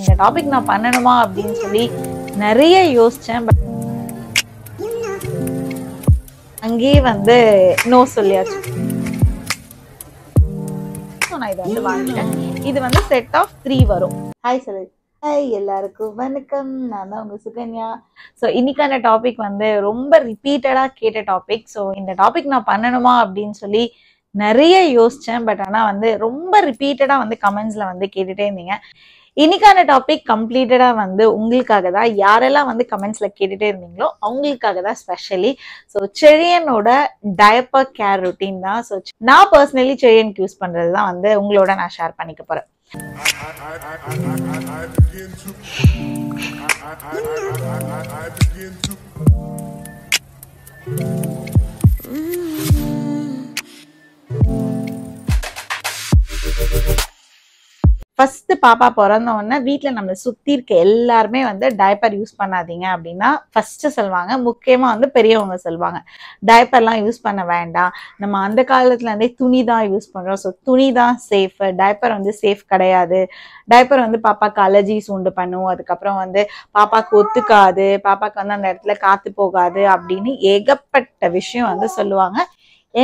இந்த டாபிக் நான் பண்ணணுமா அப்படின்னு சொல்லி நிறைய யோசிச்சேன் பட் அங்கேயே வந்து நோ சொல்லியாச்சு நான் இதை வந்து இது வந்து செட் ஆஃப் த்ரீ வரும் ஹாய் சொல்லு ஹாய் எல்லாருக்கும் வணக்கம் நான் தான் உங்க சுகன்யா ஸோ இன்னைக்கான டாபிக் வந்து ரொம்ப ரிப்பீட்டடாக கேட்ட டாபிக் ஸோ இந்த டாபிக் நான் பண்ணணுமா அப்படின்னு சொல்லி நிறைய யோசித்தேன் பட் ஆனால் வந்து ரொம்ப ரிப்பீட்டடாக வந்து கமெண்ட்ஸில் வந்து கேட்டுகிட்டே இருந்தீங்க இன்னைக்கான டாபிக் கம்ப்ளீட்டடாக வந்து உங்களுக்காக தான் யாரெல்லாம் வந்து கமெண்ட்ஸில் கேட்டுகிட்டே இருந்தீங்களோ அவங்களுக்காக தான் ஸ்பெஷலி ஸோ செரியனோட டயப்பர் கேர் ருட்டீன் தான் ஸோ நான் பர்சனலி செரியனுக்கு யூஸ் பண்ணுறது தான் வந்து உங்களோட நான் ஷேர் பண்ணிக்க போகிறேன் Thank mm. you. ஃபஸ்ட்டு பாப்பா பிறந்த உடனே வீட்டில் நம்ம சுற்றி இருக்க எல்லாருமே வந்து டயப்பர் யூஸ் பண்ணாதீங்க அப்படின்னா ஃபர்ஸ்ட்டு சொல்லுவாங்க முக்கியமாக வந்து பெரியவங்க சொல்லுவாங்க டயப்பர்லாம் யூஸ் பண்ண வேண்டாம் நம்ம அந்த காலத்துலேருந்தே துணி தான் யூஸ் பண்ணுறோம் ஸோ துணி தான் சேஃப் டயப்பர் வந்து சேஃப் கிடையாது டயப்பர் வந்து பாப்பாவுக்கு அலர்ஜிஸ் உண்டு பண்ணும் அதுக்கப்புறம் வந்து பாப்பாவுக்கு ஒத்துக்காது பாப்பாவுக்கு வந்து அந்த இடத்துல காற்று போகாது அப்படின்னு ஏகப்பட்ட விஷயம் வந்து சொல்லுவாங்க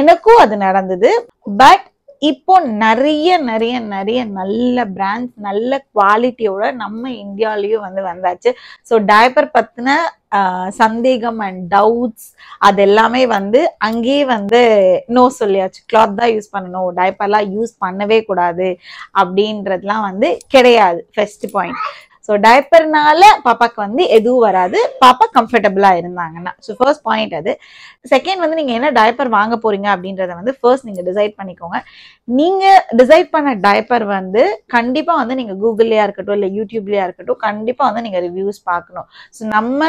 எனக்கும் அது நடந்தது பட் இப்போ நிறைய நிறைய நிறைய நல்ல பிராண்ட்ஸ் நல்ல குவாலிட்டியோட நம்ம இந்தியாலயும் வந்து வந்தாச்சு ஸோ டயப்பர் பத்தின சந்தேகம் அண்ட் டவுட்ஸ் அது எல்லாமே வந்து அங்கேயே வந்து நோ சொல்லியாச்சு கிளாத் தான் யூஸ் பண்ணணும் டயப்பர்லாம் யூஸ் பண்ணவே கூடாது அப்படின்றதுலாம் வந்து கிடையாது ஃபர்ஸ்ட் பாயிண்ட் ஸோ டயப்பர்னால பாப்பாக்கு வந்து எதுவும் வராது பாப்பா கம்ஃபர்டபுளாக இருந்தாங்கன்னா ஸோ ஃபர்ஸ்ட் பாயிண்ட் அது செகண்ட் வந்து நீங்கள் என்ன டயப்பர் வாங்க போறீங்க அப்படின்றத வந்து ஃபர்ஸ்ட் நீங்கள் டிசைட் பண்ணிக்கோங்க நீங்கள் டிசைட் பண்ண டயப்பர் வந்து கண்டிப்பாக வந்து நீங்கள் கூகுள்லேயா இருக்கட்டும் இல்லை யூடியூப்லேயா இருக்கட்டும் கண்டிப்பாக வந்து நீங்கள் ரிவ்யூஸ் பார்க்கணும் ஸோ நம்ம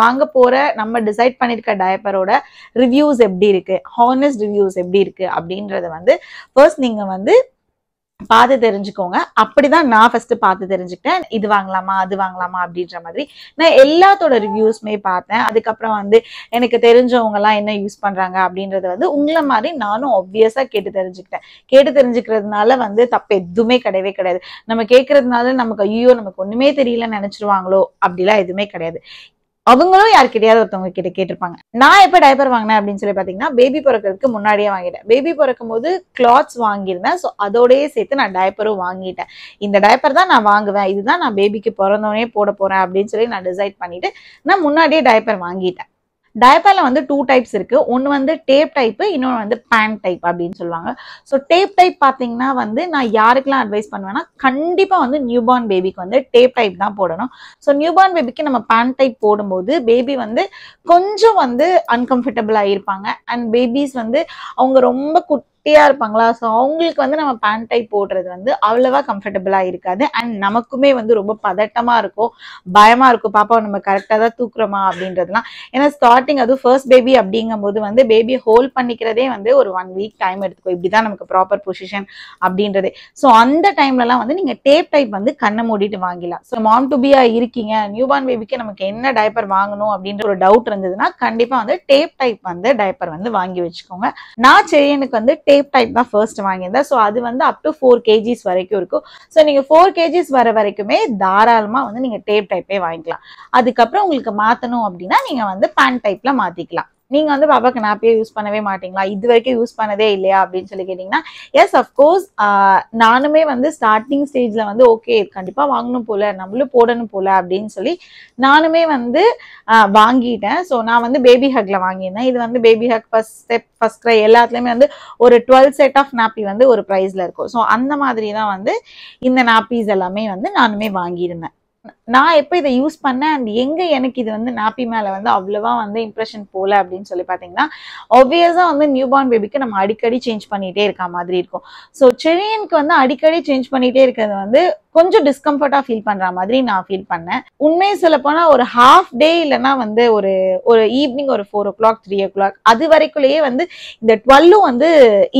வாங்க போகிற நம்ம டிசைட் பண்ணியிருக்க டயப்பரோட ரிவ்யூஸ் எப்படி இருக்குது ஹானஸ்ட் ரிவ்யூஸ் எப்படி இருக்குது அப்படின்றத வந்து ஃபர்ஸ்ட் நீங்கள் வந்து பார்த்து தெரிஞ்சுக்கோங்க அப்படிதான் நான் ஃபர்ஸ்ட் பார்த்து தெரிஞ்சுக்கிட்டேன் இது வாங்கலாமா அது வாங்கலாமா அப்படின்ற மாதிரி நான் எல்லாத்தோட ரிவ்யூஸ்மே பார்த்தேன் அதுக்கப்புறம் வந்து எனக்கு தெரிஞ்சவங்க எல்லாம் என்ன யூஸ் பண்றாங்க அப்படின்றத வந்து உங்களை மாதிரி நானும் ஆப்வியஸா கேட்டு தெரிஞ்சுக்கிட்டேன் கேட்டு தெரிஞ்சுக்கிறதுனால வந்து தப்பு எதுவுமே கிடையவே கிடையாது நம்ம கேட்கறதுனால நமக்கு ஐயோ நமக்கு ஒண்ணுமே தெரியல நினைச்சிருவாங்களோ அப்படிலாம் எதுவுமே கிடையாது அவங்களும் யார்கிட்டயாவது ஒருத்தவங்க கிட்ட கேட்டிருப்பாங்க நான் எப்போ டைப்பர் வாங்கினேன் அப்படின்னு சொல்லி பார்த்தீங்கன்னா பேபி பிறக்கிறதுக்கு முன்னாடியே வாங்கிட்டேன் பேபி பிறக்கும் போது கிளாத்ஸ் வாங்கியிருந்தேன் ஸோ அதோடயே சேர்த்து நான் டைப்பரும் வாங்கிட்டேன் இந்த டைப்பர் தான் நான் வாங்குவேன் இதுதான் நான் பேபிக்கு பிறந்தோடனே போட போறேன் அப்படின்னு சொல்லி நான் டிசைட் பண்ணிட்டு நான் முன்னாடியே டைப்பர் வாங்கிட்டேன் டயப்பரில் வந்து டூ டைப்ஸ் இருக்குது ஒன்று வந்து டேப் டைப்பு இன்னொன்று வந்து பேண்ட் டைப் அப்படின்னு சொல்லுவாங்க ஸோ டேப் டைப் பார்த்தீங்கன்னா வந்து நான் யாருக்கெல்லாம் அட்வைஸ் பண்ணுவேன்னா கண்டிப்பாக வந்து நியூபார்ன் பேபிக்கு வந்து டேப் டைப் தான் போடணும் ஸோ நியூபார்ன் பேபிக்கு நம்ம பேண்ட் டைப் போடும்போது பேபி வந்து கொஞ்சம் வந்து அன்கம்ஃபர்டபுளாக இருப்பாங்க அண்ட் பேபிஸ் வந்து அவங்க ரொம்ப குட் குட்டியாக இருப்பாங்களா ஸோ அவங்களுக்கு வந்து நம்ம பேண்ட் டை போடுறது வந்து அவ்வளோவா கம்ஃபர்டபுளாக இருக்காது அண்ட் நமக்குமே வந்து ரொம்ப பதட்டமாக இருக்கும் பயமாக இருக்கும் பாப்பா நம்ம கரெக்டாக தான் தூக்குறோமா அப்படின்றதுலாம் ஏன்னா ஸ்டார்டிங் அதுவும் ஃபர்ஸ்ட் பேபி அப்படிங்கும் போது வந்து பேபியை ஹோல்ட் பண்ணிக்கிறதே வந்து ஒரு ஒன் வீக் டைம் எடுத்துக்கும் இப்படி தான் நமக்கு ப்ராப்பர் பொசிஷன் அப்படின்றதே ஸோ அந்த டைம்லலாம் வந்து நீங்கள் டேப் டைப் வந்து கண்ணை மூடிட்டு வாங்கிடலாம் ஸோ மாம் டுபியா இருக்கீங்க நியூபார்ன் பேபிக்கு நமக்கு என்ன டைப்பர் வாங்கணும் அப்படின்ற ஒரு டவுட் இருந்ததுன்னா கண்டிப்பாக வந்து டேப் டைப் வந்து டைப்பர் வந்து வாங்கி வச்சுக்கோங்க நான் செரியனுக்கு வந்து டேப் ஷேப் டைப் தான் ஃபர்ஸ்ட் வாங்கியிருந்தேன் ஸோ அது வந்து அப் டு ஃபோர் கேஜிஸ் வரைக்கும் இருக்கும் ஸோ நீங்கள் ஃபோர் கேஜிஸ் வர வரைக்குமே தாராளமாக வந்து நீங்கள் டேப் டைப்பே வாங்கிக்கலாம் அதுக்கப்புறம் உங்களுக்கு மாற்றணும் அப்படின்னா நீங்கள் வந்து பேண்ட் டைப்பில் மாற்றிக்கலாம் நீங்கள் வந்து பாப்பாவுக்கு நாப்பே யூஸ் பண்ணவே மாட்டீங்களா இது வரைக்கும் யூஸ் பண்ணதே இல்லையா அப்படின்னு சொல்லி கேட்டிங்கன்னா எஸ் அஃப்கோர்ஸ் நானுமே வந்து ஸ்டார்டிங் ஸ்டேஜில் வந்து ஓகே கண்டிப்பாக வாங்கணும் போல நம்மளும் போடணும் போல அப்படின்னு சொல்லி நானுமே வந்து வாங்கிட்டேன் ஸோ நான் வந்து பேபி ஹக்கில் வாங்கியிருந்தேன் இது வந்து baby hug first step first cry எல்லாத்துலேயுமே வந்து ஒரு டுவெல் செட் ஆஃப் நாப்பி வந்து ஒரு ப்ரைஸில் இருக்கும் ஸோ அந்த மாதிரி தான் வந்து இந்த நாப்பீஸ் எல்லாமே வந்து நானுமே வாங்கியிருந்தேன் நான் எப்போ இதை யூஸ் பண்ணேன் அண்ட் எங்கே எனக்கு இது வந்து நாப்பி மேலே வந்து அவ்வளோவா வந்து இம்ப்ரெஷன் போகல அப்படின்னு சொல்லி பார்த்தீங்கன்னா ஆப்வியஸாக வந்து நியூபார்ன் பேபிக்கு நம்ம அடிக்கடி சேஞ்ச் பண்ணிகிட்டே இருக்க மாதிரி இருக்கும் ஸோ செழியனுக்கு வந்து அடிக்கடி சேஞ்ச் பண்ணிகிட்டே இருக்கிறது வந்து கொஞ்சம் டிஸ்கம்ஃபர்ட்டாக ஃபீல் பண்ணுற மாதிரி நான் ஃபீல் பண்ணேன் உண்மையை போனால் ஒரு ஹாஃப் டே இல்லைனா வந்து ஒரு ஒரு ஈவினிங் ஒரு four o'clock three o'clock அது வரைக்குள்ளேயே வந்து இந்த டுவெல்லும் வந்து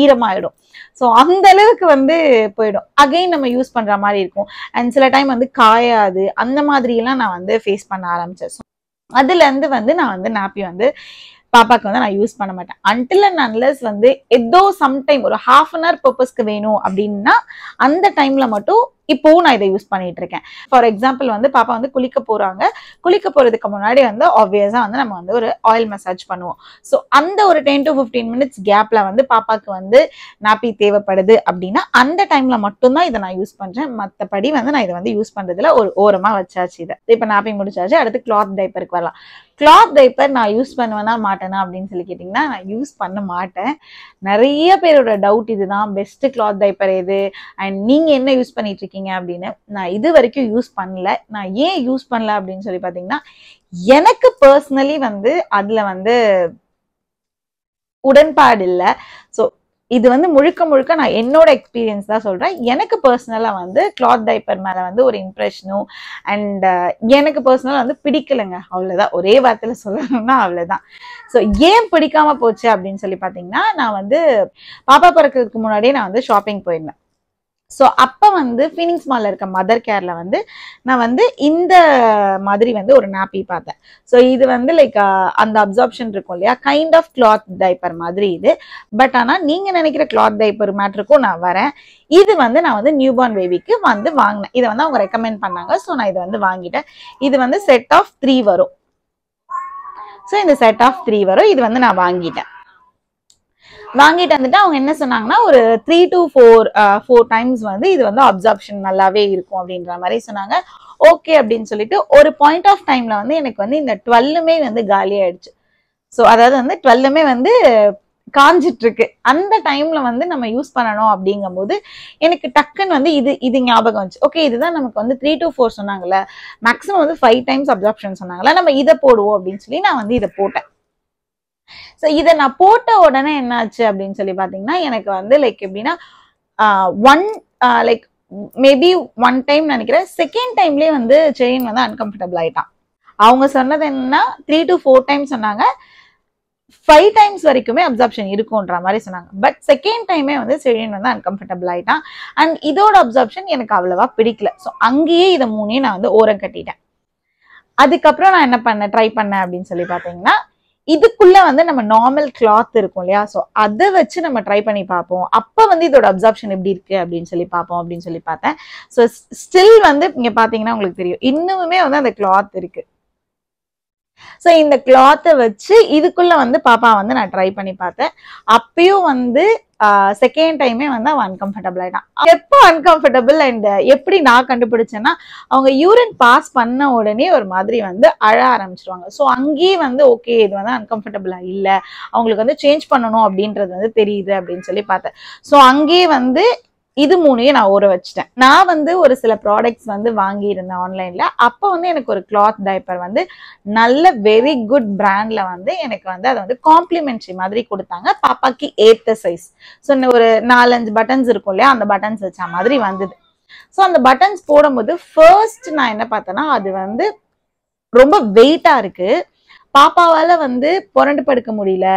ஈரமாயிடும் ஸோ அந்த அளவுக்கு வந்து போயிடும் அகைன் நம்ம யூஸ் பண்ணுற மாதிரி இருக்கும் அண்ட் சில டைம் வந்து காயாது அந்த மாதிரியெல்லாம் மாதிரிலாம் நான் வந்து ஃபேஸ் பண்ண ஆரம்பித்தேன் அதுலேருந்து வந்து நான் வந்து நாப்பி வந்து பாப்பாக்கு வந்து நான் யூஸ் பண்ண மாட்டேன் அன்டில் அண்ட் வந்து ஏதோ சம்டைம் ஒரு ஹாஃப் அன் ஹவர் பர்பஸ்க்கு வேணும் அப்படின்னா அந்த டைம்ல மட்டும் இப்போவும் நான் இதை யூஸ் பண்ணிட்டு இருக்கேன் ஃபார் எக்ஸாம்பிள் வந்து பாப்பா வந்து குளிக்க போறாங்க குளிக்க போறதுக்கு முன்னாடி வந்து ஆப்வியஸா வந்து நம்ம வந்து ஒரு ஆயில் மசாஜ் பண்ணுவோம் ஸோ அந்த ஒரு டென் டு ஃபிஃப்டீன் மினிட்ஸ் கேப்ல வந்து பாப்பாக்கு வந்து நாப்பி தேவைப்படுது அப்படின்னா அந்த டைம்ல மட்டும்தான் இதை நான் யூஸ் பண்றேன் மற்றபடி வந்து நான் இதை வந்து யூஸ் பண்றதுல ஒரு ஓரமா வச்சாச்சு இதை இப்போ நாப்பி முடிச்சாச்சு அடுத்து கிளாத் டைப்பருக்கு வரலாம் கிளாத் டைப்பர் நான் யூஸ் பண்ணுவேனா மாட்டேனா அப்படின்னு சொல்லி கேட்டிங்கன்னா நான் யூஸ் பண்ண மாட்டேன் நிறைய பேரோட டவுட் இதுதான் பெஸ்ட்டு கிளாத் டைப்பர் எது அண்ட் நீங்கள் என்ன யூஸ் பண்ணிட்டு இருக்கீங்க அப்படின்னு நான் இது வரைக்கும் யூஸ் பண்ணல நான் ஏன் யூஸ் பண்ணல அப்படின்னு சொல்லி பார்த்தீங்கன்னா எனக்கு பர்சனலி வந்து அதில் வந்து உடன்பாடு இல்லை ஸோ இது வந்து முழுக்க முழுக்க நான் என்னோட எக்ஸ்பீரியன்ஸ் தான் சொல்கிறேன் எனக்கு பர்சனலாக வந்து கிளாத் டைப்பர் மேலே வந்து ஒரு இம்ப்ரெஷனும் அண்ட் எனக்கு பர்சனலாக வந்து பிடிக்கலைங்க அவ்வளோதான் ஒரே வார்த்தையில் சொல்லணும்னா அவ்வளோதான் ஸோ ஏன் பிடிக்காமல் போச்சு அப்படின்னு சொல்லி பார்த்தீங்கன்னா நான் வந்து பாப்பா பிறக்கிறதுக்கு முன்னாடியே நான் வந்து ஷாப்பிங் போயிருந்தேன் ஸோ அப்போ வந்து ஃபீனிங்ஸ் மாலில் இருக்க மதர் கேரில் வந்து நான் வந்து இந்த மாதிரி வந்து ஒரு நாப்பி பார்த்தேன் ஸோ இது வந்து லைக் அந்த அப்சார்ப்ஷன் இருக்கும் இல்லையா கைண்ட் ஆஃப் கிளாத் டைப்பர் மாதிரி இது பட் ஆனால் நீங்கள் நினைக்கிற கிளாத் டைப்பர் மேட்ருக்கும் நான் வரேன் இது வந்து நான் வந்து நியூபார்ன் பேபிக்கு வந்து வாங்கினேன் இதை வந்து அவங்க ரெக்கமெண்ட் பண்ணாங்க ஸோ நான் இதை வந்து வாங்கிட்டேன் இது வந்து செட் ஆஃப் த்ரீ வரும் ஸோ இந்த செட் ஆஃப் த்ரீ வரும் இது வந்து நான் வாங்கிட்டேன் வாங்கிட்டு வந்துட்டு அவங்க என்ன சொன்னாங்கன்னா ஒரு three to four four times வந்து இது வந்து அப்சார்ப்ஷன் நல்லாவே இருக்கும் அப்படின்ற மாதிரி சொன்னாங்க ஓகே அப்படின்னு சொல்லிட்டு ஒரு பாயிண்ட் ஆஃப் டைம்ல வந்து எனக்கு வந்து இந்த டுவெல்லுமே வந்து ஆயிடுச்சு ஸோ அதாவது வந்து டுவெல்லுமே வந்து காஞ்சிட்டு இருக்கு அந்த டைம்ல வந்து நம்ம யூஸ் பண்ணணும் அப்படிங்கும் போது எனக்கு டக்குன்னு வந்து இது இது ஞாபகம் வச்சு ஓகே இதுதான் நமக்கு வந்து த்ரீ டு ஃபோர் சொன்னாங்கல்ல மேக்ஸிமம் வந்து ஃபைவ் டைம்ஸ் அப்சார்ப்ஷன் சொன்னாங்கல்ல நம்ம இதை போடுவோம் அப்படின்னு சொல்லி நான் வந்து இதை போட்டேன் ஸோ இதை நான் போட்ட உடனே என்னாச்சு அப்படின்னு சொல்லி பார்த்தீங்கன்னா எனக்கு வந்து லைக் எப்படின்னா one like maybe one time நினைக்கிறேன் செகண்ட் டைம்லேயே வந்து செயின் வந்து அன்கம்ஃபர்டபுள் ஆகிட்டான் அவங்க சொன்னது என்னன்னா த்ரீ டு ஃபோர் டைம் சொன்னாங்க ஃபைவ் டைம்ஸ் வரைக்குமே அப்சார்ப்ஷன் இருக்கும்ன்ற மாதிரி சொன்னாங்க பட் செகண்ட் டைமே வந்து செழியன் வந்து அன்கம்ஃபர்டபுள் ஆகிட்டான் அண்ட் இதோட அப்சார்ப்ஷன் எனக்கு அவ்வளவா பிடிக்கல ஸோ அங்கேயே இதை மூணையும் நான் வந்து ஓரம் கட்டிட்டேன் அதுக்கப்புறம் நான் என்ன பண்ணேன் ட்ரை பண்ணேன் அப்படின்னு சொல்லி பார்த்தீங்கன்னா இதுக்குள்ள வந்து நம்ம நார்மல் கிளாத் இருக்கும் இல்லையா ஸோ அதை வச்சு நம்ம ட்ரை பண்ணி பார்ப்போம் அப்போ வந்து இதோட அப்சார்ப்ஷன் எப்படி இருக்கு அப்படின்னு சொல்லி பார்ப்போம் அப்படின்னு சொல்லி பார்த்தேன் ஸோ ஸ்டில் வந்து இங்கே பார்த்தீங்கன்னா உங்களுக்கு தெரியும் இன்னுமே வந்து அந்த கிளாத் இருக்கு ஸோ இந்த கிளாத்தை வச்சு இதுக்குள்ளே வந்து பாப்பா வந்து நான் ட்ரை பண்ணி பார்த்தேன் அப்பயும் வந்து செகண்ட் டைமே வந்து அவன் அன்கம்ஃபர்டபுள் ஆகிட்டான் எப்போ அன்கம்ஃபர்டபுள் அண்ட் எப்படி நான் கண்டுபிடிச்சேன்னா அவங்க யூரின் பாஸ் பண்ண உடனே ஒரு மாதிரி வந்து அழ ஆரம்பிச்சிருவாங்க ஸோ அங்கேயே வந்து ஓகே இது வந்து அன்கம்ஃபர்டபுளாக இல்லை அவங்களுக்கு வந்து சேஞ்ச் பண்ணணும் அப்படின்றது வந்து தெரியுது அப்படின்னு சொல்லி பார்த்தேன் ஸோ அங்கேயே வந்து இது மூணையும் நான் ஊற வச்சுட்டேன் நான் வந்து ஒரு சில ப்ராடக்ட்ஸ் வந்து வாங்கியிருந்தேன் ஆன்லைனில் அப்போ வந்து எனக்கு ஒரு கிளாத் டைப்பர் வந்து நல்ல வெரி குட் பிராண்டில் வந்து எனக்கு வந்து அதை வந்து காம்ப்ளிமெண்ட்ரி மாதிரி கொடுத்தாங்க பாப்பாக்கு ஏற்ற சைஸ் ஸோ ஒரு நாலஞ்சு பட்டன்ஸ் இருக்கும் இல்லையா அந்த பட்டன்ஸ் வச்ச மாதிரி வந்தது ஸோ அந்த பட்டன்ஸ் போடும்போது ஃபர்ஸ்ட் நான் என்ன பார்த்தேன்னா அது வந்து ரொம்ப வெயிட்டாக இருக்குது பாப்பாவால் வந்து புரண்டு படுக்க முடியல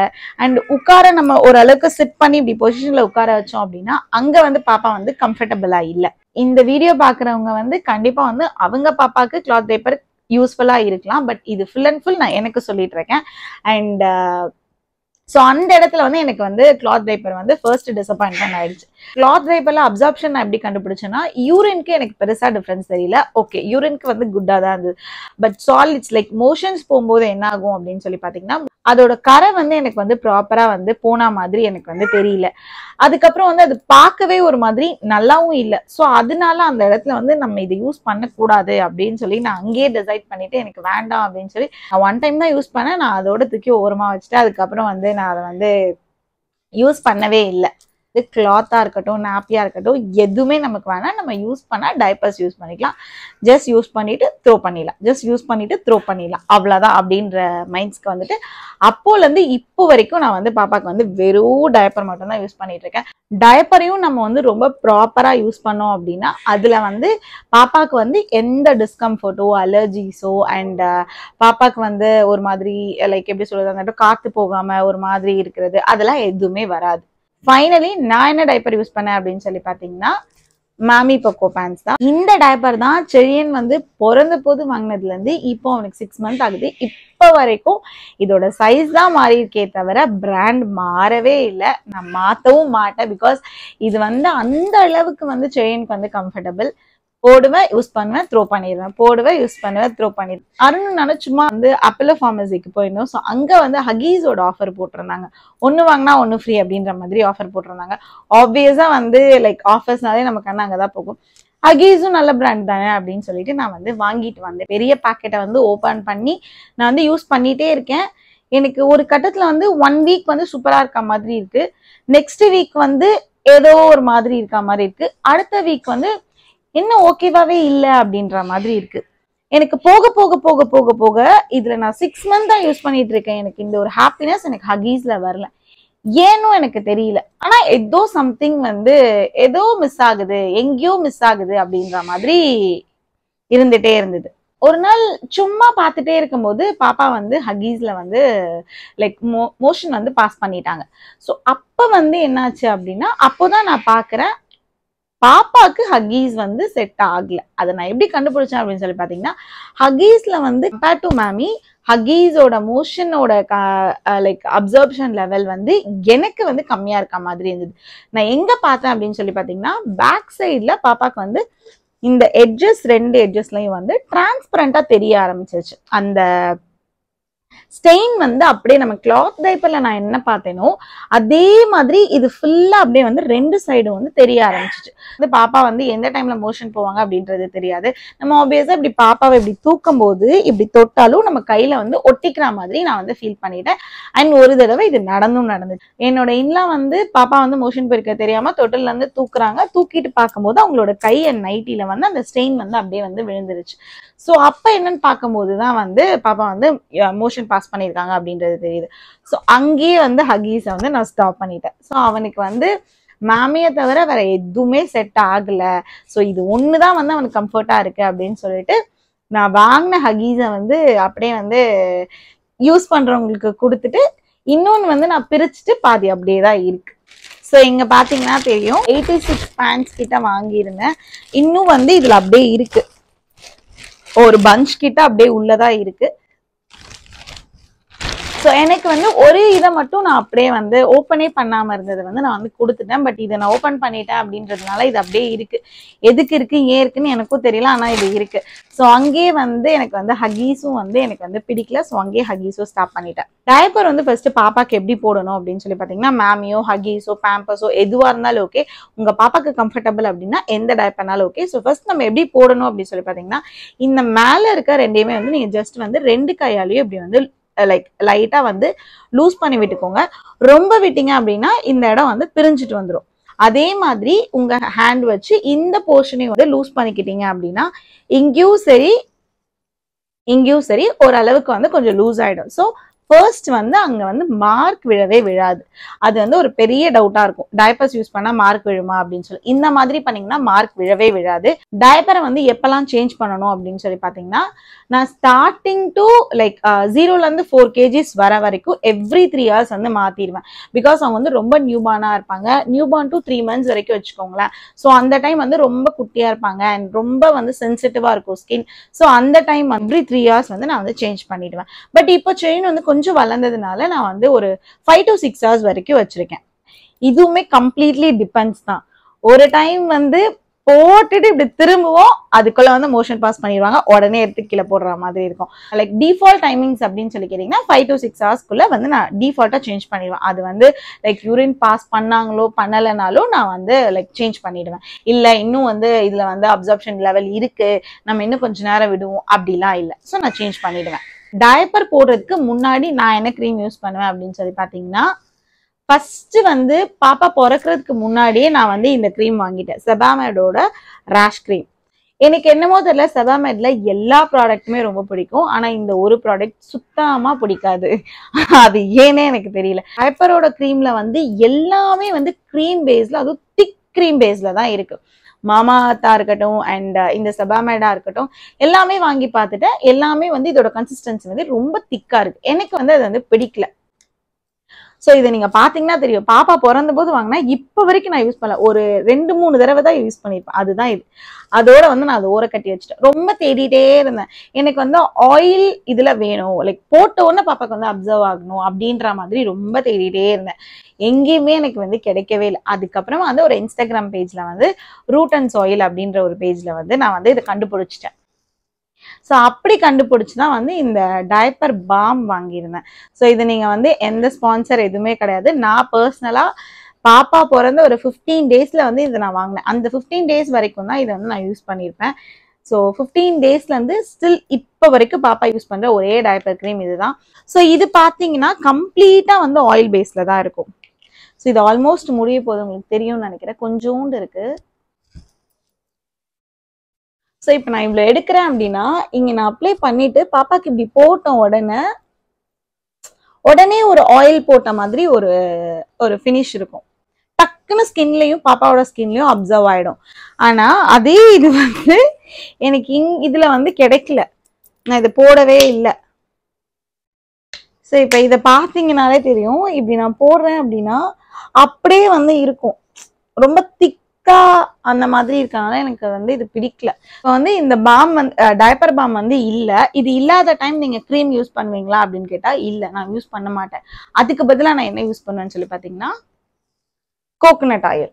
அண்ட் உட்கார நம்ம ஓரளவுக்கு சிட் பண்ணி இப்படி பொசிஷனில் உட்கார வச்சோம் அப்படின்னா அங்கே வந்து பாப்பா வந்து கம்ஃபர்டபுளாக இல்லை இந்த வீடியோ பார்க்குறவங்க வந்து கண்டிப்பாக வந்து அவங்க பாப்பாவுக்கு கிளாத் பேப்பர் யூஸ்ஃபுல்லாக இருக்கலாம் பட் இது ஃபுல் அண்ட் ஃபுல் நான் எனக்கு சொல்லிட்டு இருக்கேன் அண்ட் ஸோ uh, அந்த இடத்துல வந்து எனக்கு வந்து கிளாத் பேப்பர் வந்து ஃபர்ஸ்ட் டிசப்பாயின்ட்மெண்ட் ஆயிடுச்சு கிளாத் வைப்பெல்லாம் அப்சார்ப்ஷன் நான் எப்படி கண்டுபிடிச்சேன்னா யூரின்க்கு எனக்கு பெருசாக டிஃப்ரென்ஸ் தெரியல ஓகே யூரின்க்கு வந்து குட்டாக தான் இருந்தது பட் சாலிட்ஸ் லைக் மோஷன்ஸ் போகும்போது என்ன ஆகும் அப்படின்னு சொல்லி பார்த்தீங்கன்னா அதோட கரை வந்து எனக்கு வந்து ப்ராப்பராக வந்து போன மாதிரி எனக்கு வந்து தெரியல அதுக்கப்புறம் வந்து அது பார்க்கவே ஒரு மாதிரி நல்லாவும் இல்லை ஸோ அதனால அந்த இடத்துல வந்து நம்ம இதை யூஸ் பண்ணக்கூடாது அப்படின்னு சொல்லி நான் அங்கேயே டிசைட் பண்ணிட்டு எனக்கு வேண்டாம் அப்படின்னு சொல்லி நான் ஒன் டைம் தான் யூஸ் பண்ணேன் நான் அதோட தூக்கி ஓரமாக வச்சுட்டு அதுக்கப்புறம் வந்து நான் அதை வந்து யூஸ் பண்ணவே இல்லை இது கிளாத்தாக இருக்கட்டும் நாப்பியாக இருக்கட்டும் எதுவுமே நமக்கு வேணால் நம்ம யூஸ் பண்ணால் டைப்பர்ஸ் யூஸ் பண்ணிக்கலாம் ஜஸ்ட் யூஸ் பண்ணிவிட்டு த்ரோ பண்ணிடலாம் ஜஸ்ட் யூஸ் பண்ணிவிட்டு த்ரோ பண்ணிடலாம் அவ்வளோதான் அப்படின்ற மைண்ட்ஸ்க்கு வந்துட்டு அப்போலேருந்து இப்போ வரைக்கும் நான் வந்து பாப்பாவுக்கு வந்து வெறும் டயப்பர் மட்டும்தான் யூஸ் பண்ணிகிட்ருக்கேன் டயப்பரையும் நம்ம வந்து ரொம்ப ப்ராப்பராக யூஸ் பண்ணோம் அப்படின்னா அதில் வந்து பாப்பாவுக்கு வந்து எந்த டிஸ்கம்ஃபர்ட்டோ அலர்ஜிஸோ அண்ட் பாப்பாவுக்கு வந்து ஒரு மாதிரி லைக் எப்படி சொல்கிறது அந்த காற்று போகாமல் ஒரு மாதிரி இருக்கிறது அதெல்லாம் எதுவுமே வராது ஃபைனலி நான் என்ன டைப்பர் யூஸ் பண்ணேன் அப்படின்னு சொல்லி பார்த்தீங்கன்னா மேமி பக்கோ பேண்ட்ஸ் தான் இந்த டைப்பர் தான் செழியன் வந்து பிறந்த போது வாங்கினதுலேருந்து இப்போ அவனுக்கு சிக்ஸ் மந்த் ஆகுது இப்போ வரைக்கும் இதோட சைஸ் தான் மாறி இருக்கே தவிர பிராண்ட் மாறவே இல்லை நான் மாற்றவும் மாட்டேன் பிகாஸ் இது வந்து அந்த அளவுக்கு வந்து செழியனுக்கு வந்து கம்ஃபர்டபுள் போடுவேன் யூஸ் பண்ணுவேன் த்ரோ பண்ணிடுவேன் போடுவேன் யூஸ் பண்ணுவேன் த்ரோ பண்ணிடுவேன் அருணுனால சும்மா வந்து அப்பலோ ஃபார்மசிக்கு போயிருந்தோம் ஸோ அங்கே வந்து ஹகீஸோட ஆஃபர் போட்டிருந்தாங்க ஒன்று வாங்கினா ஒன்று ஃப்ரீ அப்படின்ற மாதிரி ஆஃபர் போட்டிருந்தாங்க ஆப்வியஸாக வந்து லைக் ஆஃபர்ஸ்னாலே நமக்கு கண்ணு அங்கே தான் போகும் ஹகீஸும் நல்ல பிராண்ட் தானே அப்படின்னு சொல்லிட்டு நான் வந்து வாங்கிட்டு வந்தேன் பெரிய பேக்கெட்டை வந்து ஓப்பன் பண்ணி நான் வந்து யூஸ் பண்ணிகிட்டே இருக்கேன் எனக்கு ஒரு கட்டத்தில் வந்து ஒன் வீக் வந்து சூப்பராக இருக்க மாதிரி இருக்குது நெக்ஸ்ட் வீக் வந்து ஏதோ ஒரு மாதிரி இருக்க மாதிரி இருக்குது அடுத்த வீக் வந்து இன்னும் ஓகேவாவே இல்லை அப்படின்ற மாதிரி இருக்கு எனக்கு போக போக போக போக போக இதுல நான் சிக்ஸ் மந்த் தான் யூஸ் பண்ணிட்டு இருக்கேன் எனக்கு இந்த ஒரு ஹாப்பினஸ் எனக்கு ஹகீஸ்ல வரல ஏனும் எனக்கு தெரியல ஆனா ஏதோ சம்திங் வந்து ஏதோ மிஸ் ஆகுது எங்கேயோ மிஸ் ஆகுது அப்படின்ற மாதிரி இருந்துட்டே இருந்தது ஒரு நாள் சும்மா பார்த்துட்டே இருக்கும்போது பாப்பா வந்து ஹகீஸ்ல வந்து லைக் மோ மோஷன் வந்து பாஸ் பண்ணிட்டாங்க ஸோ அப்போ வந்து என்னாச்சு அப்படின்னா அப்போதான் நான் பார்க்குறேன் பாப்பாக்கு ஹக்கீஸ் வந்து செட் ஆகல அதை நான் எப்படி கண்டுபிடிச்சேன் அப்படின்னு சொல்லி பார்த்தீங்கன்னா ஹக்கீஸ்ல வந்து கம்பேர் டு மேமி ஹக்கீஸோட மோஷனோட லைக் அப்சர்ப்ஷன் லெவல் வந்து எனக்கு வந்து கம்மியாக இருக்க மாதிரி இருந்தது நான் எங்கே பார்த்தேன் அப்படின்னு சொல்லி பார்த்தீங்கன்னா பேக் சைடில் பாப்பாக்கு வந்து இந்த எட்ஜஸ் ரெண்டு எட்ஜஸ்லயும் வந்து டிரான்ஸ்பரண்டா தெரிய ஆரம்பிச்சிருச்சு அந்த ஸ்டெயின் வந்து அப்படியே நம்ம கிளாத் டைப்பர்ல நான் என்ன பார்த்தேனோ அதே மாதிரி இது ஃபுல்லாக அப்படியே வந்து ரெண்டு சைடும் வந்து தெரிய ஆரம்பிச்சிச்சு வந்து பாப்பா வந்து எந்த டைமில் மோஷன் போவாங்க அப்படின்றது தெரியாது நம்ம ஆப்வியஸாக இப்படி பாப்பாவை இப்படி தூக்கும் போது இப்படி தொட்டாலும் நம்ம கையில் வந்து ஒட்டிக்கிற மாதிரி நான் வந்து ஃபீல் பண்ணிட்டேன் அண்ட் ஒரு தடவை இது நடந்தும் நடந்துச்சு என்னோட இன்லாம் வந்து பாப்பா வந்து மோஷன் போயிருக்க தெரியாமல் தொட்டிலேருந்து தூக்குறாங்க தூக்கிட்டு பார்க்கும்போது அவங்களோட கை அண்ட் நைட்டியில் வந்து அந்த ஸ்டெயின் வந்து அப்படியே வந்து விழுந்துருச்சு ஸோ அப்போ என்னன்னு பார்க்கும்போது தான் வந்து பாப்பா வந்து மோஷன் இன்ஸ்ட்ரக்ஷன் பாஸ் பண்ணியிருக்காங்க அப்படின்றது தெரியுது ஸோ அங்கேயே வந்து ஹகீஸை வந்து நான் ஸ்டாப் பண்ணிட்டேன் ஸோ அவனுக்கு வந்து மேமையை தவிர வேற எதுவுமே செட் ஆகலை ஸோ இது ஒன்று தான் வந்து அவனுக்கு கம்ஃபர்ட்டாக இருக்குது அப்படின்னு சொல்லிட்டு நான் வாங்கின ஹகீஸை வந்து அப்படியே வந்து யூஸ் பண்ணுறவங்களுக்கு கொடுத்துட்டு இன்னொன்று வந்து நான் பிரிச்சுட்டு பாதி அப்படியே தான் இருக்கு ஸோ இங்கே பார்த்தீங்கன்னா தெரியும் எயிட்டி சிக்ஸ் பேண்ட்ஸ் கிட்ட வாங்கியிருந்தேன் இன்னும் வந்து இதில் அப்படியே இருக்கு ஒரு பஞ்ச் கிட்ட அப்படியே உள்ளதாக இருக்குது ஸோ எனக்கு வந்து ஒரே இதை மட்டும் நான் அப்படியே வந்து ஓப்பனே பண்ணாமல் இருந்ததை வந்து நான் வந்து கொடுத்துட்டேன் பட் இதை நான் ஓப்பன் பண்ணிட்டேன் அப்படின்றதுனால இது அப்படியே இருக்குது எதுக்கு இருக்குது ஏன் இருக்குன்னு எனக்கும் தெரியல ஆனால் இது இருக்குது ஸோ அங்கேயே வந்து எனக்கு வந்து ஹகீஸும் வந்து எனக்கு வந்து பிடிக்கல ஸோ அங்கேயே ஹகீஸும் ஸ்டாப் பண்ணிட்டேன் டயப்பர் வந்து ஃபஸ்ட்டு பாப்பாக்கு எப்படி போடணும் அப்படின்னு சொல்லி பார்த்தீங்கன்னா மேமியோ ஹகீஸோ பேம்பஸோ எதுவாக இருந்தாலும் ஓகே உங்கள் பாப்பாக்கு கம்ஃபர்டபுள் அப்படின்னா எந்த டயப்பர்னாலும் ஓகே ஸோ ஃபஸ்ட் நம்ம எப்படி போடணும் அப்படின்னு சொல்லி பார்த்தீங்கன்னா இந்த மேலே இருக்க ரெண்டையுமே வந்து நீங்கள் ஜஸ்ட் வந்து ரெண்டு கையாலையும் இப்படி வந்து லைக் லைட்டாக வந்து லூஸ் பண்ணி விட்டுக்கோங்க ரொம்ப விட்டீங்க அப்படின்னா இந்த இடம் வந்து பிரிஞ்சுட்டு வந்துடும் அதே மாதிரி உங்கள் ஹேண்ட் வச்சு இந்த போர்ஷனையும் வந்து லூஸ் பண்ணிக்கிட்டீங்க அப்படின்னா இங்கேயும் சரி இங்கேயும் சரி ஓரளவுக்கு வந்து கொஞ்சம் லூஸ் ஆகிடும் ஸோ ஃபர்ஸ்ட் வந்து அங்கே வந்து மார்க் விழவே விழாது அது வந்து ஒரு பெரிய டவுட்டாக இருக்கும் டயப்பர்ஸ் யூஸ் பண்ணால் மார்க் விழுமா அப்படின்னு சொல்லி இந்த மாதிரி பண்ணிங்கன்னா மார்க் விழவே விழாது டயப்பரை வந்து எப்போல்லாம் சேஞ்ச் பண்ணணும் அப்படின்னு சொல்லி பார்த்தீங்கன்னா நான் ஸ்டார்டிங் டு லைக் ஜீரோலேருந்து ஃபோர் கேஜிஸ் வர வரைக்கும் எவ்ரி த்ரீ ஹவர்ஸ் வந்து மாற்றிடுவேன் பிகாஸ் அவங்க வந்து ரொம்ப நியூபார்னாக இருப்பாங்க நியூபார்ன் டு த்ரீ மந்த்ஸ் வரைக்கும் வச்சுக்கோங்களேன் ஸோ அந்த டைம் வந்து ரொம்ப குட்டியாக இருப்பாங்க அண்ட் ரொம்ப வந்து சென்சிட்டிவாக இருக்கும் ஸ்கின் ஸோ அந்த டைம் எவ்ரி த்ரீ ஹவர்ஸ் வந்து நான் வந்து சேஞ்ச் பண்ணிடுவேன் பட் இப்போ செயின் வந்து கொஞ்சம் வளர்ந்ததுனால நான் வந்து ஒரு ஃபைவ் டு சிக்ஸ் ஹவர்ஸ் வரைக்கும் வச்சுருக்கேன் இதுவுமே கம்ப்ளீட்லி டிபெண்ட்ஸ் தான் ஒரு டைம் வந்து போட்டுட்டு இப்படி திரும்புவோம் அதுக்குள்ள வந்து மோஷன் பாஸ் பண்ணிடுவாங்க உடனே எடுத்து கீழே போடுற மாதிரி இருக்கும் லைக் டிஃபால்ட் டைமிங்ஸ் அப்படின்னு சொல்லி கேட்டீங்கன்னா ஃபைவ் டு சிக்ஸ் ஹவர்ஸ்க்குள்ள வந்து நான் டிஃபால்ட்டா சேஞ்ச் பண்ணிடுவேன் அது வந்து லைக் யூரின் பாஸ் பண்ணாங்களோ பண்ணலைனாலும் நான் வந்து லைக் சேஞ்ச் பண்ணிடுவேன் இல்லை இன்னும் வந்து இதில் வந்து அப்சர்ப்ஷன் லெவல் இருக்குது நம்ம இன்னும் கொஞ்சம் நேரம் விடுவோம் அப்படிலாம் இல்லை ஸோ நான் சேஞ்ச் பண்ணிடுவேன் டயப்பர் போடுறதுக்கு முன்னாடி நான் என்ன க்ரீம் யூஸ் பண்ணுவேன் அப்படின்னு சொல்லி பார்த்தீங்கன்னா ஃபர்ஸ்ட் வந்து பாப்பா பிறக்கிறதுக்கு முன்னாடியே நான் வந்து இந்த க்ரீம் வாங்கிட்டேன் செபாமேடோட ரேஷ் க்ரீம் எனக்கு என்னமோ தெரியல செபாமேட்ல எல்லா ப்ராடக்ட்டுமே ரொம்ப பிடிக்கும் ஆனால் இந்த ஒரு ப்ராடக்ட் சுத்தமாக பிடிக்காது அது ஏனே எனக்கு தெரியல ஹைப்பரோட க்ரீமில் வந்து எல்லாமே வந்து க்ரீம் பேஸில் அதுவும் திக் க்ரீம் பேஸில் தான் இருக்குது மாமாத்தா இருக்கட்டும் அண்ட் uh, இந்த செபாமேடாக இருக்கட்டும் எல்லாமே வாங்கி பார்த்துட்டேன் எல்லாமே வந்து இதோட கன்சிஸ்டன்சி வந்து ரொம்ப திக்காக இருக்குது எனக்கு வந்து அது வந்து பிடிக்கல ஸோ இதை நீங்கள் பார்த்தீங்கன்னா தெரியும் பாப்பா பிறந்த போது வாங்கினா இப்போ வரைக்கும் நான் யூஸ் பண்ணல ஒரு ரெண்டு மூணு தடவை தான் யூஸ் பண்ணியிருப்பேன் அதுதான் இது அதோட வந்து நான் அதை ஓர கட்டி வச்சுட்டேன் ரொம்ப தேடிட்டே இருந்தேன் எனக்கு வந்து ஆயில் இதில் வேணும் லைக் போட்ட உடனே பாப்பாக்கு வந்து அப்சர்வ் ஆகணும் அப்படின்ற மாதிரி ரொம்ப தேடிட்டே இருந்தேன் எங்கேயுமே எனக்கு வந்து கிடைக்கவே இல்லை அதுக்கப்புறமா வந்து ஒரு இன்ஸ்டாகிராம் பேஜில் வந்து ரூட் அண்ட் சாயில் அப்படின்ற ஒரு பேஜில் வந்து நான் வந்து இதை கண்டுபிடிச்சிட்டேன் ஸோ அப்படி தான் வந்து இந்த டயப்பர் பாம் வாங்கியிருந்தேன் ஸோ இது நீங்கள் வந்து எந்த ஸ்பான்சர் எதுவுமே கிடையாது நான் பர்சனலாக பாப்பா பிறந்த ஒரு ஃபிஃப்டீன் டேஸில் வந்து இதை நான் வாங்கினேன் அந்த ஃபிஃப்டீன் டேஸ் வரைக்கும் தான் இதை வந்து நான் யூஸ் பண்ணியிருப்பேன் ஸோ ஃபிஃப்டீன் டேஸ்லேருந்து ஸ்டில் இப்போ வரைக்கும் பாப்பா யூஸ் பண்ணுற ஒரே டயப்பர் க்ரீம் இதுதான் ஸோ இது பார்த்தீங்கன்னா கம்ப்ளீட்டாக வந்து ஆயில் பேஸில் தான் இருக்கும் ஸோ இது ஆல்மோஸ்ட் முடிய போது உங்களுக்கு தெரியும்னு நினைக்கிறேன் கொஞ்சோண்டு இருக்குது ஸோ இப்போ நான் இவ்வளோ எடுக்கிறேன் அப்படின்னா இங்கே நான் அப்ளை பண்ணிட்டு பாப்பாக்கு இப்படி போட்டோம் உடனே உடனே ஒரு ஆயில் போட்ட மாதிரி ஒரு ஒரு ஃபினிஷ் இருக்கும் டக்குன்னு ஸ்கின்லேயும் பாப்பாவோட ஸ்கின்லேயும் அப்சர்வ் ஆகிடும் ஆனால் அதே இது வந்து எனக்கு இங் இதில் வந்து கிடைக்கல நான் இதை போடவே இல்லை ஸோ இப்போ இதை பார்த்தீங்கனாலே தெரியும் இப்படி நான் போடுறேன் அப்படின்னா அப்படியே வந்து இருக்கும் ரொம்ப திக் அக்கா அந்த மாதிரி இருக்கனால எனக்கு வந்து இது பிடிக்கல இப்போ வந்து இந்த பாம் வந்து டயப்பர் பாம் வந்து இல்லை இது இல்லாத டைம் நீங்கள் க்ரீம் யூஸ் பண்ணுவீங்களா அப்படின்னு கேட்டால் இல்லை நான் யூஸ் பண்ண மாட்டேன் அதுக்கு பதிலாக நான் என்ன யூஸ் பண்ணுவேன்னு சொல்லி பார்த்தீங்கன்னா கோகோனட் ஆயில்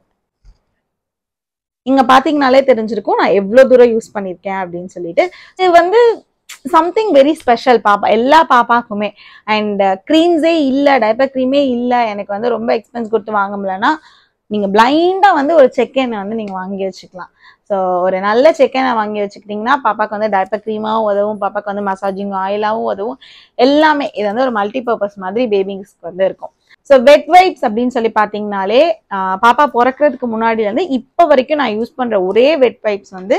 இங்கே பார்த்தீங்கனாலே தெரிஞ்சிருக்கும் நான் எவ்வளோ தூரம் யூஸ் பண்ணியிருக்கேன் அப்படின்னு சொல்லிட்டு இது வந்து சம்திங் வெரி ஸ்பெஷல் பாப்பா எல்லா பாப்பாக்குமே அண்ட் க்ரீம்ஸே இல்லை டைப்பர் க்ரீமே இல்லை எனக்கு வந்து ரொம்ப எக்ஸ்பென்ஸ் கொடுத்து வாங்க முடியலன்னா நீங்கள் பிளைண்டாக வந்து ஒரு செக்கெண்ணை வந்து நீங்கள் வாங்கி வச்சுக்கலாம் ஸோ ஒரு நல்ல செக்கெண்ணை வாங்கி வச்சுக்கிட்டிங்கன்னா பாப்பாக்கு வந்து டைப்பர் க்ரீமாகவும் உதவும் பாப்பாக்கு வந்து மசாஜிங் ஆயிலாகவும் உதவும் எல்லாமே இது வந்து ஒரு மல்டி பர்பஸ் மாதிரி பேபிங்ஸ்க்கு வந்து இருக்கும் ஸோ வெட் வைப்ஸ் அப்படின்னு சொல்லி பார்த்தீங்கனாலே பாப்பா பிறக்கிறதுக்கு முன்னாடிலேருந்து இப்போ வரைக்கும் நான் யூஸ் பண்ணுற ஒரே வெட் வைப்ஸ் வந்து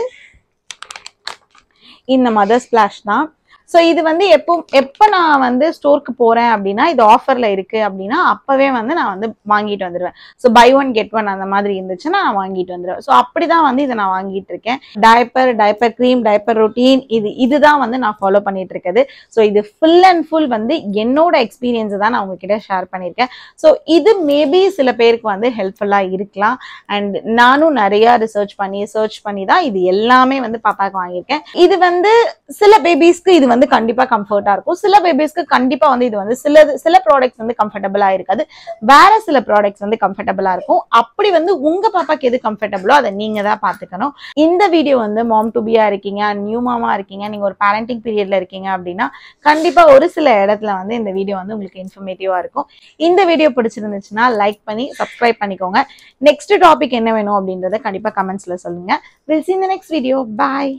இந்த மதர் ஸ்பிளாஷ் தான் ஸோ இது வந்து எப்போ எப்போ நான் வந்து ஸ்டோருக்கு போகிறேன் அப்படின்னா இது ஆஃபரில் இருக்குது அப்படின்னா அப்போவே வந்து நான் வந்து வாங்கிட்டு வந்துடுவேன் so buy one get one அந்த மாதிரி இருந்துச்சுன்னா நான் வாங்கிட்டு வந்துடுவேன் ஸோ அப்படி தான் வந்து இதை நான் வாங்கிட்டு இருக்கேன் diaper diaper cream diaper routine இது இதுதான் வந்து நான் ஃபாலோ பண்ணிட்டு இருக்கிறது ஸோ இது ஃபுல் அண்ட் ஃபுல் வந்து என்னோட எக்ஸ்பீரியன்ஸை தான் நான் உங்ககிட்ட ஷேர் பண்ணியிருக்கேன் ஸோ இது மேபி சில பேருக்கு வந்து ஹெல்ப்ஃபுல்லாக இருக்கலாம் அண்ட் நானும் நிறையா ரிசர்ச் பண்ணி சர்ச் பண்ணி தான் இது எல்லாமே வந்து பாப்பாவுக்கு வாங்கியிருக்கேன் இது வந்து சில பேபிஸ்க்கு இது வந்து கண்டிப்பா கம்ஃபர்டா இருக்கும் சில பேபிஸ்க்கு கண்டிப்பா வந்து இது வந்து சில சில ப்ராடக்ட்ஸ் வந்து கம்ஃபர்டபுளா இருக்காது வேற சில ப்ராடக்ட்ஸ் வந்து கம்ஃபர்டபுளா இருக்கும் அப்படி வந்து உங்க பாப்பாக்கு எது கம்ஃபர்டபுளோ அதை நீங்க தான் பாத்துக்கணும் இந்த வீடியோ வந்து மாம் டுபியா இருக்கீங்க நியூ மாமா இருக்கீங்க நீங்க ஒரு பேரண்டிங் பீரியட்ல இருக்கீங்க அப்படின்னா கண்டிப்பா ஒரு சில இடத்துல வந்து இந்த வீடியோ வந்து உங்களுக்கு இன்ஃபர்மேட்டிவா இருக்கும் இந்த வீடியோ பிடிச்சிருந்துச்சுன்னா லைக் பண்ணி சப்ஸ்கிரைப் பண்ணிக்கோங்க நெக்ஸ்ட் டாபிக் என்ன வேணும் அப்படின்றத கண்டிப்பா கமெண்ட்ஸ்ல சொல்லுங்க வில் சி இந்த நெக்ஸ்ட் வீடியோ பாய்